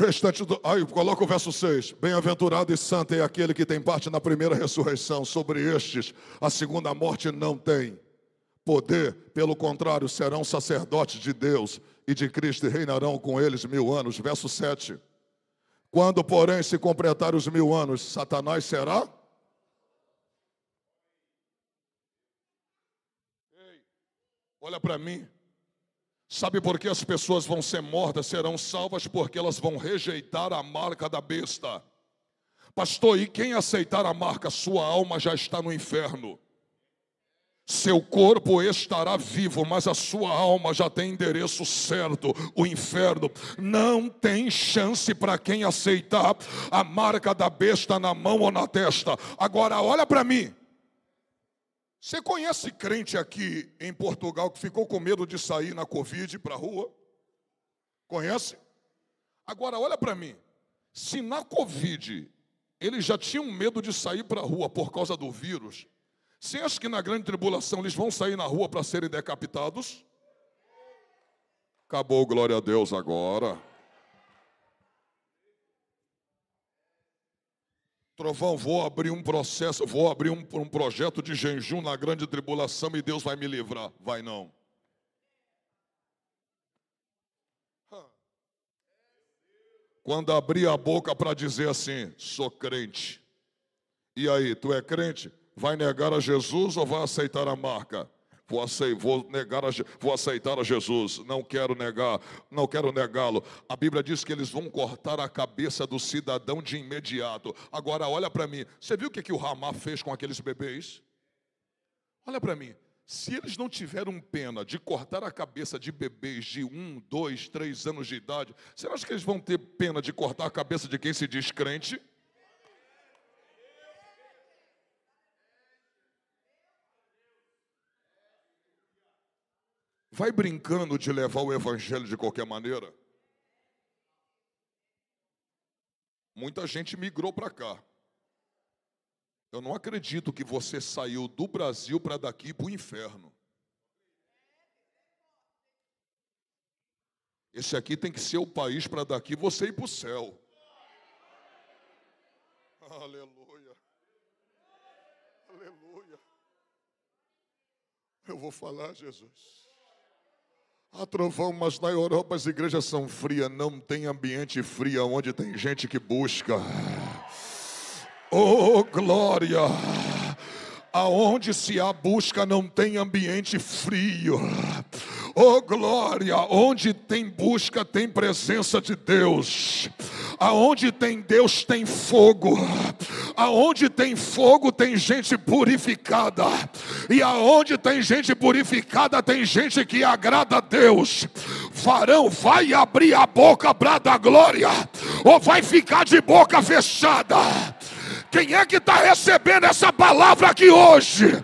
restante do. Aí, coloca o verso 6. Bem-aventurado e santo é aquele que tem parte na primeira ressurreição. Sobre estes, a segunda morte não tem poder. Pelo contrário, serão sacerdotes de Deus e de Cristo e reinarão com eles mil anos. Verso 7. Quando, porém, se completar os mil anos, Satanás será. Ei, olha para mim. Sabe por que as pessoas vão ser mortas, serão salvas? Porque elas vão rejeitar a marca da besta. Pastor, e quem aceitar a marca, sua alma já está no inferno. Seu corpo estará vivo, mas a sua alma já tem endereço certo, o inferno. Não tem chance para quem aceitar a marca da besta na mão ou na testa. Agora, olha para mim. Você conhece crente aqui em Portugal que ficou com medo de sair na Covid para a rua? Conhece? Agora, olha para mim. Se na Covid eles já tinham medo de sair para a rua por causa do vírus, você acha que na grande tribulação eles vão sair na rua para serem decapitados? Acabou, glória a Deus agora. Trovão, vou abrir um processo, vou abrir um, um projeto de jejum na grande tribulação e Deus vai me livrar. Vai não. Quando abrir a boca para dizer assim, sou crente. E aí, tu é crente? Vai negar a Jesus ou vai aceitar a marca? Vou, vou, negar a, vou aceitar a Jesus. Não quero negar, não quero negá-lo. A Bíblia diz que eles vão cortar a cabeça do cidadão de imediato. Agora, olha para mim. Você viu o que, que o Ramá fez com aqueles bebês? Olha para mim. Se eles não tiveram pena de cortar a cabeça de bebês de um, dois, três anos de idade, você acha que eles vão ter pena de cortar a cabeça de quem se diz crente? vai brincando de levar o evangelho de qualquer maneira. Muita gente migrou para cá. Eu não acredito que você saiu do Brasil para daqui para o inferno. Esse aqui tem que ser o país para daqui você ir para o céu. Aleluia. Aleluia. Eu vou falar, Jesus. Há trovão, mas na Europa as igrejas são frias, não tem ambiente frio onde tem gente que busca. Oh, glória! Aonde se há busca, não tem ambiente frio. Oh, glória! Onde tem busca, tem presença de Deus. Aonde tem Deus, tem fogo. Aonde tem fogo tem gente purificada. E aonde tem gente purificada tem gente que agrada a Deus. Farão vai abrir a boca para dar glória ou vai ficar de boca fechada. Quem é que está recebendo essa palavra aqui hoje?